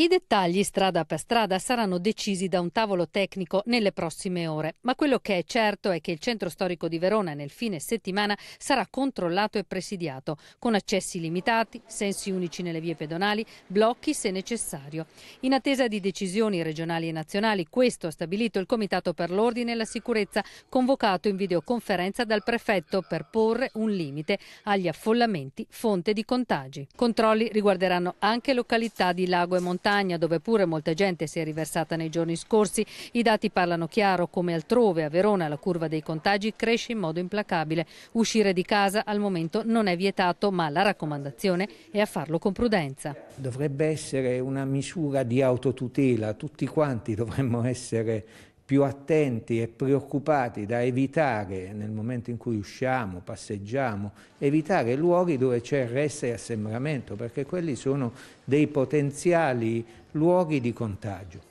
I dettagli strada per strada saranno decisi da un tavolo tecnico nelle prossime ore, ma quello che è certo è che il centro storico di Verona nel fine settimana sarà controllato e presidiato, con accessi limitati, sensi unici nelle vie pedonali, blocchi se necessario. In attesa di decisioni regionali e nazionali, questo ha stabilito il Comitato per l'Ordine e la Sicurezza, convocato in videoconferenza dal prefetto per porre un limite agli affollamenti fonte di contagi. Controlli riguarderanno anche località di Lago e Montagna montagna, dove pure molta gente si è riversata nei giorni scorsi, i dati parlano chiaro, come altrove a Verona la curva dei contagi cresce in modo implacabile. Uscire di casa al momento non è vietato, ma la raccomandazione è a farlo con prudenza. Dovrebbe essere una misura di autotutela, tutti quanti dovremmo essere più attenti e preoccupati da evitare nel momento in cui usciamo, passeggiamo, evitare luoghi dove c'è resta e assembramento, perché quelli sono dei potenziali luoghi di contagio.